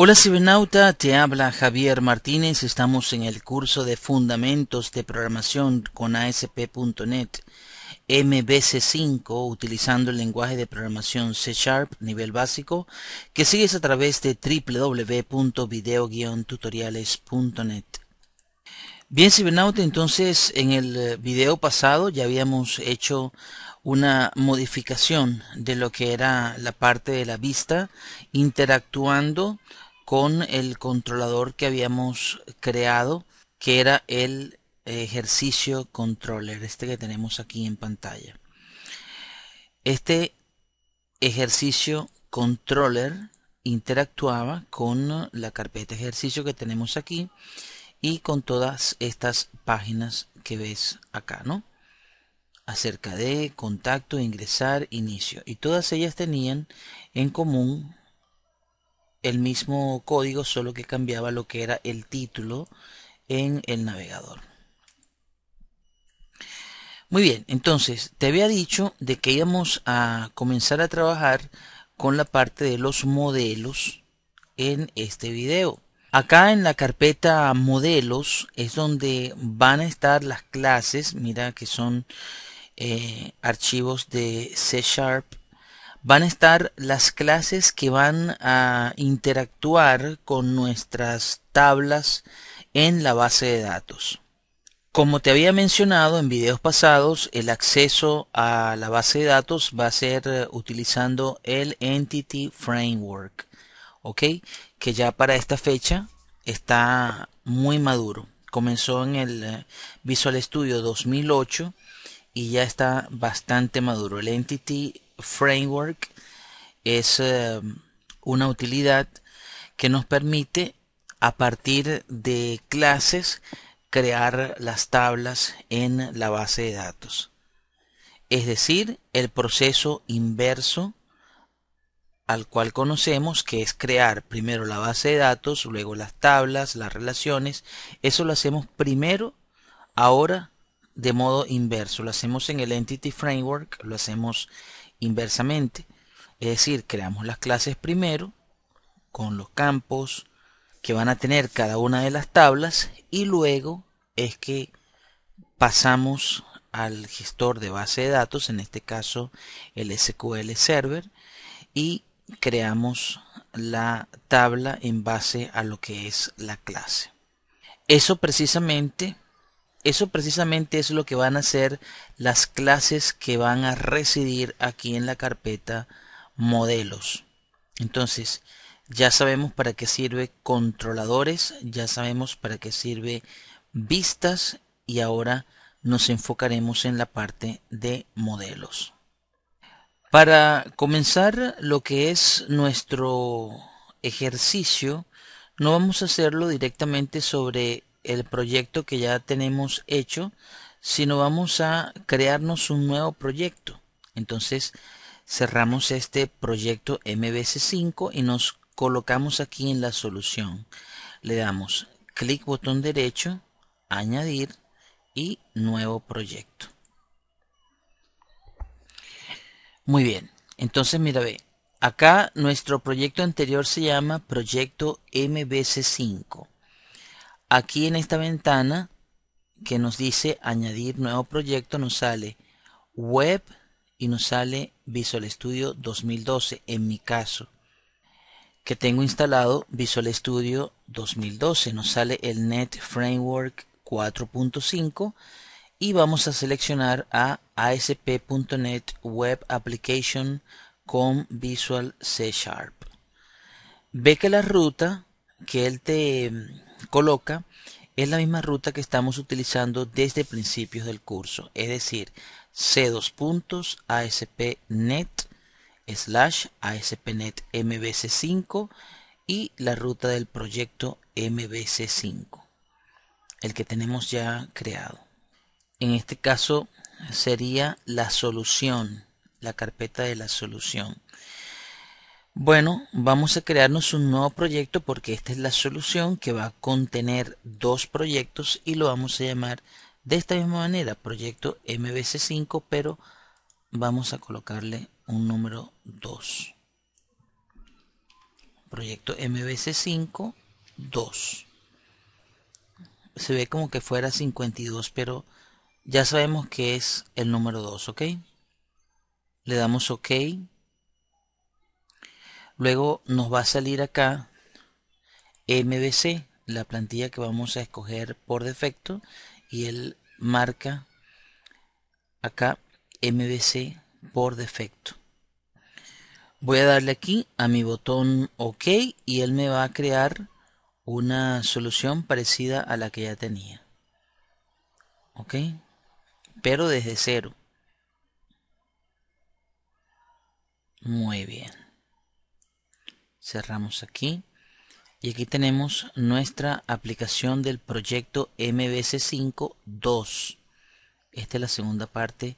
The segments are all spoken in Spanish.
Hola cibernauta, te habla Javier Martínez, estamos en el curso de Fundamentos de Programación con ASP.NET MBC5 utilizando el lenguaje de programación C Sharp nivel básico que sigues a través de www.video-tutoriales.net. Bien cibernauta, entonces en el eh, video pasado ya habíamos hecho una modificación de lo que era la parte de la vista interactuando con el controlador que habíamos creado, que era el ejercicio controller, este que tenemos aquí en pantalla. Este ejercicio controller interactuaba con la carpeta ejercicio que tenemos aquí y con todas estas páginas que ves acá, ¿no? Acerca de contacto, ingresar, inicio. Y todas ellas tenían en común el mismo código, solo que cambiaba lo que era el título en el navegador. Muy bien, entonces te había dicho de que íbamos a comenzar a trabajar con la parte de los modelos en este video. Acá en la carpeta modelos es donde van a estar las clases, mira que son eh, archivos de C Sharp van a estar las clases que van a interactuar con nuestras tablas en la base de datos. Como te había mencionado en videos pasados, el acceso a la base de datos va a ser eh, utilizando el Entity Framework, ¿ok? Que ya para esta fecha está muy maduro. Comenzó en el eh, Visual Studio 2008 y ya está bastante maduro. El Entity Framework es em, una utilidad que nos permite a partir de clases crear las tablas en la base de datos. Es decir, el proceso inverso al cual conocemos que es crear primero la base de datos, luego las tablas, las relaciones. Eso lo hacemos primero, ahora de modo inverso. Lo hacemos en el Entity Framework, lo hacemos inversamente. Es decir, creamos las clases primero con los campos que van a tener cada una de las tablas y luego es que pasamos al gestor de base de datos, en este caso el SQL Server, y creamos la tabla en base a lo que es la clase. Eso precisamente eso precisamente es lo que van a ser las clases que van a residir aquí en la carpeta modelos. Entonces, ya sabemos para qué sirve controladores, ya sabemos para qué sirve vistas y ahora nos enfocaremos en la parte de modelos. Para comenzar lo que es nuestro ejercicio, no vamos a hacerlo directamente sobre el proyecto que ya tenemos hecho, sino vamos a crearnos un nuevo proyecto. Entonces cerramos este proyecto mbc 5 y nos colocamos aquí en la solución. Le damos clic botón derecho, añadir y nuevo proyecto. Muy bien, entonces mira ve, acá nuestro proyecto anterior se llama proyecto MBC5 aquí en esta ventana que nos dice añadir nuevo proyecto nos sale web y nos sale Visual Studio 2012 en mi caso que tengo instalado Visual Studio 2012 nos sale el Net Framework 4.5 y vamos a seleccionar a ASP.NET Web Application con Visual C Sharp ve que la ruta que él te coloca es la misma ruta que estamos utilizando desde principios del curso, es decir, c dos puntos slash ASP.NET MBC5 y la ruta del proyecto MBC5, el que tenemos ya creado. En este caso sería la solución, la carpeta de la solución. Bueno, vamos a crearnos un nuevo proyecto porque esta es la solución que va a contener dos proyectos y lo vamos a llamar de esta misma manera, proyecto MBC5, pero vamos a colocarle un número 2. Proyecto MBC5, 2. Se ve como que fuera 52, pero ya sabemos que es el número 2, ¿ok? Le damos OK. Luego nos va a salir acá MBC la plantilla que vamos a escoger por defecto. Y él marca acá MBC por defecto. Voy a darle aquí a mi botón OK y él me va a crear una solución parecida a la que ya tenía. ¿Ok? Pero desde cero. Muy bien cerramos aquí y aquí tenemos nuestra aplicación del proyecto MBC5 2 esta es la segunda parte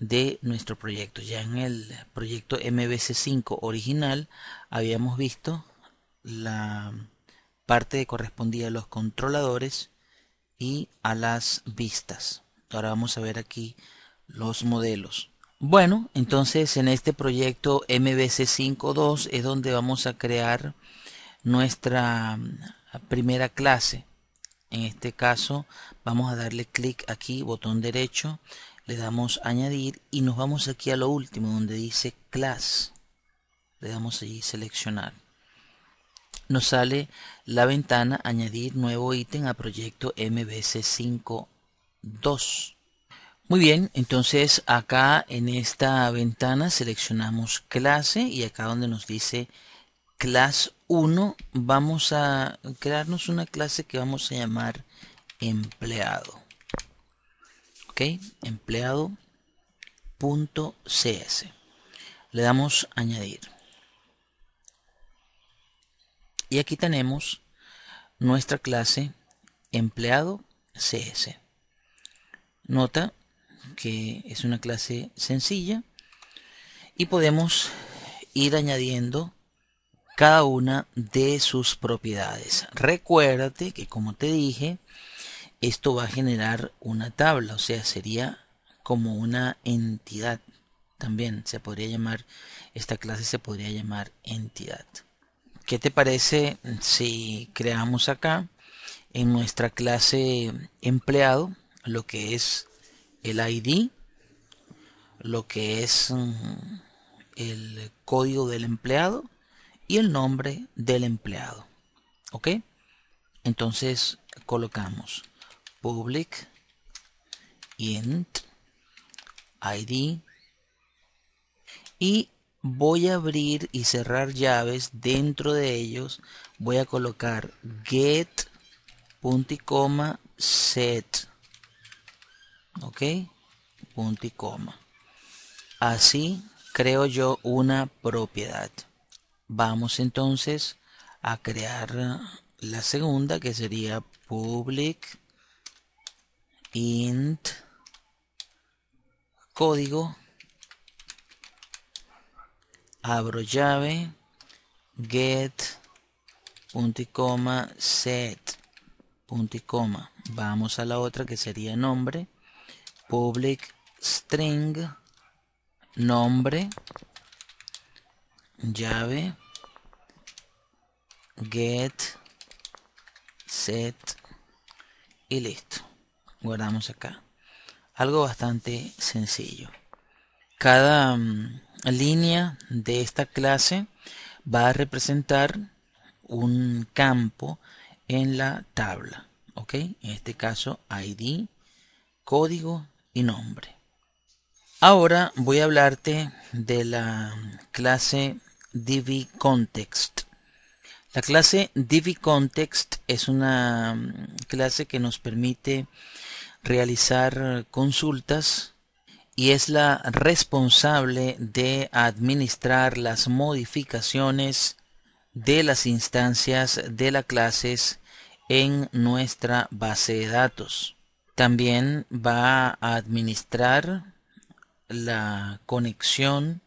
de nuestro proyecto ya en el proyecto MBC5 original habíamos visto la parte que correspondía a los controladores y a las vistas ahora vamos a ver aquí los modelos bueno, entonces en este proyecto MBC52 es donde vamos a crear nuestra mm, primera clase. En este caso vamos a darle clic aquí, botón derecho, le damos añadir y nos vamos aquí a lo último donde dice class. Le damos allí seleccionar. Nos sale la ventana añadir nuevo ítem a proyecto MBC52. Muy bien, entonces acá en esta ventana seleccionamos clase y acá donde nos dice clase 1 vamos a crearnos una clase que vamos a llamar empleado. Ok, empleado.cs. Le damos añadir. Y aquí tenemos nuestra clase empleado.cs. Nota que es una clase sencilla y podemos ir añadiendo cada una de sus propiedades. Recuérdate que como te dije, esto va a generar una tabla, o sea, sería como una entidad. También se podría llamar, esta clase se podría llamar entidad. ¿Qué te parece si creamos acá en nuestra clase empleado lo que es el ID, lo que es mm, el código del empleado y el nombre del empleado. ¿Ok? Entonces colocamos public int id y voy a abrir y cerrar llaves dentro de ellos voy a colocar get punto y coma set ¿Ok? Punto y coma. Así creo yo una propiedad. Vamos entonces a crear la segunda que sería public int código abro llave get punto y coma set punto y coma vamos a la otra que sería nombre public string nombre llave get set y listo guardamos acá algo bastante sencillo cada mm, línea de esta clase va a representar un campo en la tabla ok en este caso id código nombre. Ahora voy a hablarte de la clase DBContext. La clase DBContext es una mm, clase que nos permite realizar consultas y es la responsable de administrar las modificaciones de las instancias de las clases en nuestra base de datos. También va a administrar la conexión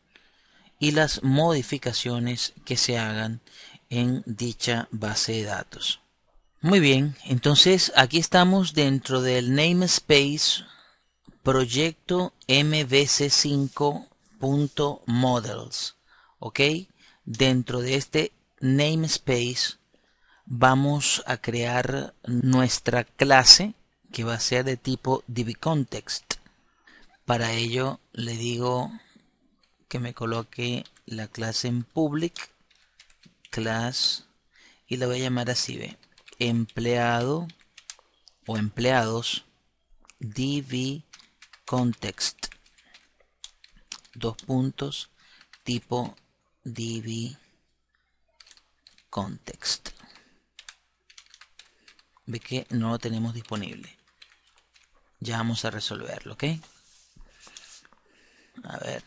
y las modificaciones que se hagan en dicha base de datos. Muy bien, entonces aquí estamos dentro del namespace proyecto mvc 5models ¿Ok? Dentro de este namespace vamos a crear nuestra clase que va a ser de tipo dbContext. Para ello le digo que me coloque la clase en public class y la voy a llamar así ve empleado o empleados dbcontext dos puntos tipo dbcontext ve que no lo tenemos disponible ya vamos a resolverlo, ¿ok? A ver.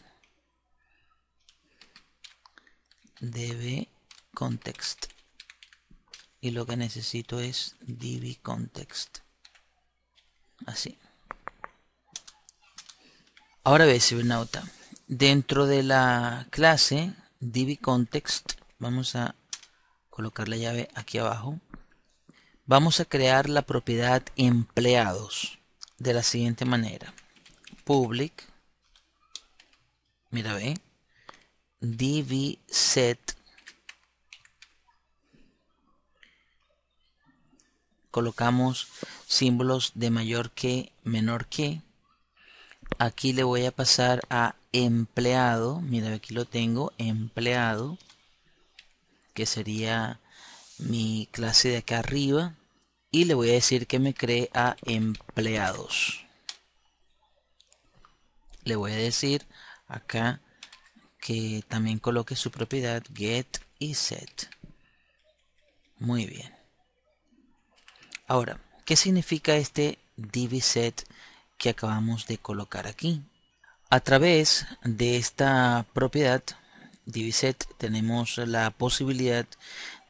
DB context. Y lo que necesito es DB context. Así. Ahora ve, nota Dentro de la clase DB context, vamos a colocar la llave aquí abajo. Vamos a crear la propiedad empleados de la siguiente manera. Public, mira ve, div set colocamos símbolos de mayor que, menor que. Aquí le voy a pasar a empleado, mira aquí lo tengo, empleado, que sería mi clase de acá arriba y le voy a decir que me cree a empleados. Le voy a decir acá que también coloque su propiedad get y set. Muy bien. Ahora, ¿qué significa este set que acabamos de colocar aquí? A través de esta propiedad diviset tenemos la posibilidad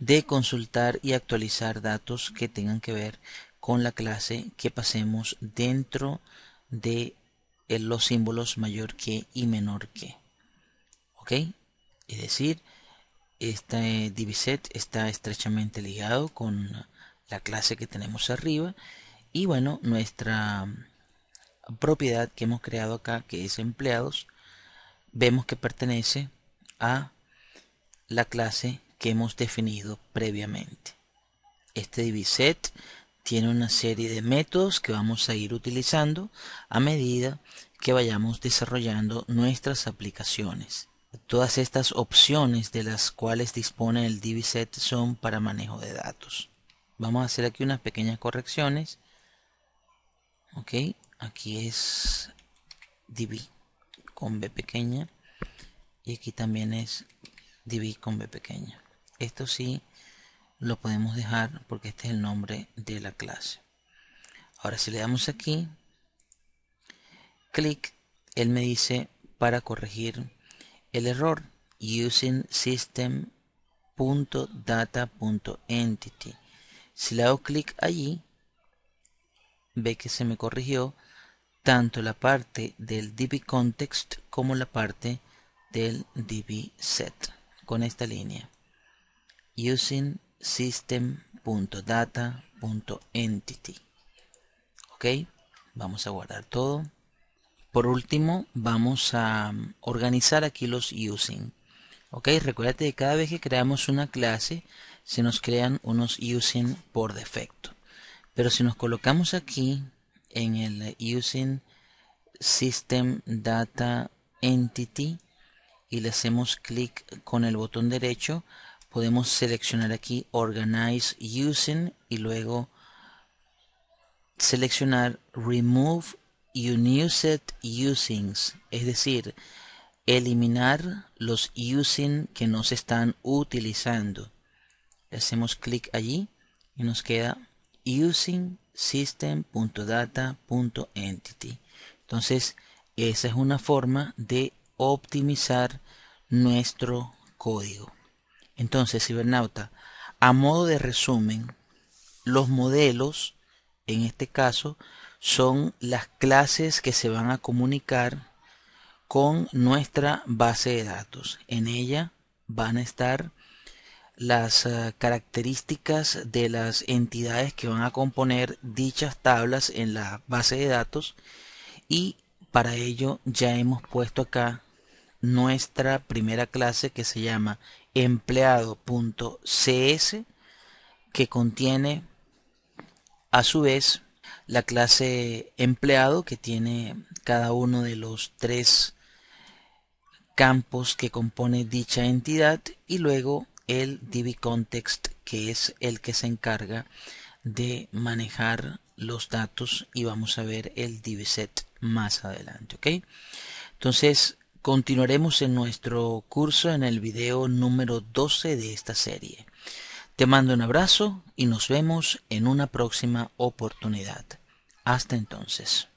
de consultar y actualizar datos que tengan que ver con la clase que pasemos dentro de eh, los símbolos mayor que y menor que. ¿Ok? Es decir, este diviset está estrechamente ligado con la clase que tenemos arriba y bueno, nuestra propiedad que hemos creado acá, que es empleados, vemos que pertenece a la clase que hemos definido previamente. Este diviset tiene una serie de métodos que vamos a ir utilizando a medida que vayamos desarrollando nuestras aplicaciones. Todas estas opciones de las cuales dispone el DiviSet son para manejo de datos. Vamos a hacer aquí unas pequeñas correcciones. Ok, aquí es DB con B pequeña y aquí también es DB con B pequeña. Esto sí lo podemos dejar porque este es el nombre de la clase. Ahora si le damos aquí, clic, él me dice para corregir el error using system.data.entity. Si le hago clic allí, ve que se me corrigió tanto la parte del dbContext como la parte del dbSet con esta línea using system.data.entity. Ok, vamos a guardar todo. Por último, vamos a um, organizar aquí los using. Ok, recuérdate que cada vez que creamos una clase, se nos crean unos using por defecto. Pero si nos colocamos aquí en el using system data entity y le hacemos clic con el botón derecho, podemos seleccionar aquí Organize Using y luego seleccionar Remove Unused Usings, es decir, eliminar los using que no se están utilizando. Hacemos clic allí y nos queda using system.data.entity. Entonces, esa es una forma de optimizar nuestro código. Entonces, cibernauta, a modo de resumen, los modelos, en este caso, son las clases que se van a comunicar con nuestra base de datos. En ella van a estar las eh, características de las entidades que van a componer dichas tablas en la base de datos y para ello ya hemos puesto acá nuestra primera clase que se llama empleado.cs que contiene a su vez la clase empleado que tiene cada uno de los tres campos que compone dicha entidad y luego el DB context que es el que se encarga de manejar los datos y vamos a ver el DB más adelante ok entonces Continuaremos en nuestro curso en el video número 12 de esta serie. Te mando un abrazo y nos vemos en una próxima oportunidad. Hasta entonces.